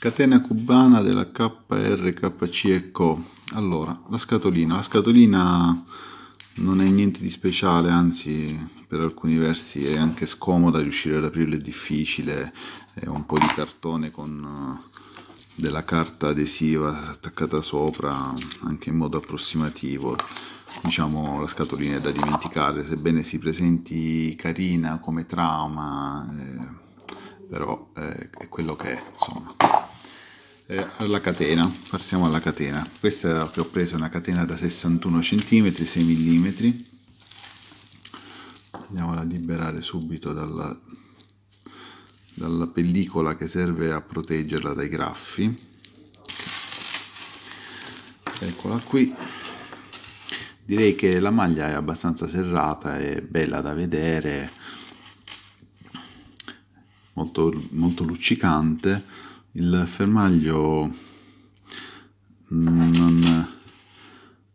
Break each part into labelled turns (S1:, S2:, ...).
S1: Catena cubana della KRKC e Co. Allora, la scatolina. La scatolina non è niente di speciale, anzi per alcuni versi è anche scomoda, riuscire ad aprirla è difficile, è un po' di cartone con eh, della carta adesiva attaccata sopra anche in modo approssimativo diciamo la scatolina è da dimenticare sebbene si presenti carina come trauma, eh, però eh, è quello che è insomma eh, alla catena passiamo alla catena questa che ho preso è una catena da 61 cm 6 mm andiamola a liberare subito dalla, dalla pellicola che serve a proteggerla dai graffi eccola qui direi che la maglia è abbastanza serrata è bella da vedere molto, molto luccicante il fermaglio non,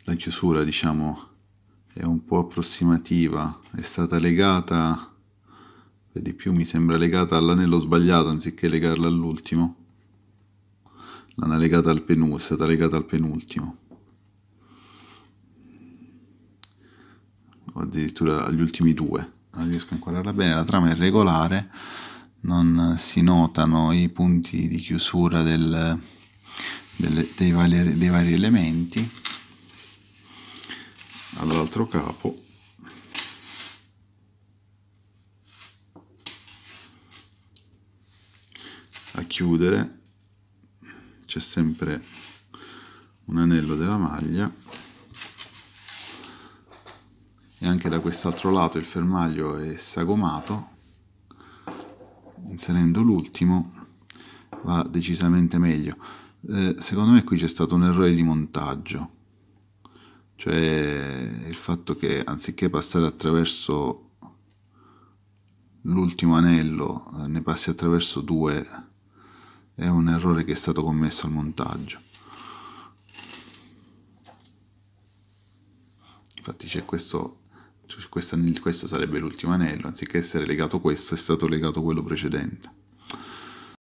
S1: la chiusura diciamo è un po' approssimativa è stata legata per di più mi sembra legata all'anello sbagliato anziché legarla all'ultimo l'hanno legata al penultimo è stata legata al penultimo o addirittura agli ultimi due non riesco a inquadrarla bene la trama è regolare non si notano i punti di chiusura del, delle, dei, vari, dei vari elementi all'altro capo a chiudere c'è sempre un anello della maglia e anche da quest'altro lato il fermaglio è sagomato inserendo l'ultimo va decisamente meglio eh, secondo me qui c'è stato un errore di montaggio cioè il fatto che anziché passare attraverso l'ultimo anello eh, ne passi attraverso due è un errore che è stato commesso al montaggio infatti c'è questo cioè questo, questo sarebbe l'ultimo anello, anziché essere legato questo è stato legato quello precedente.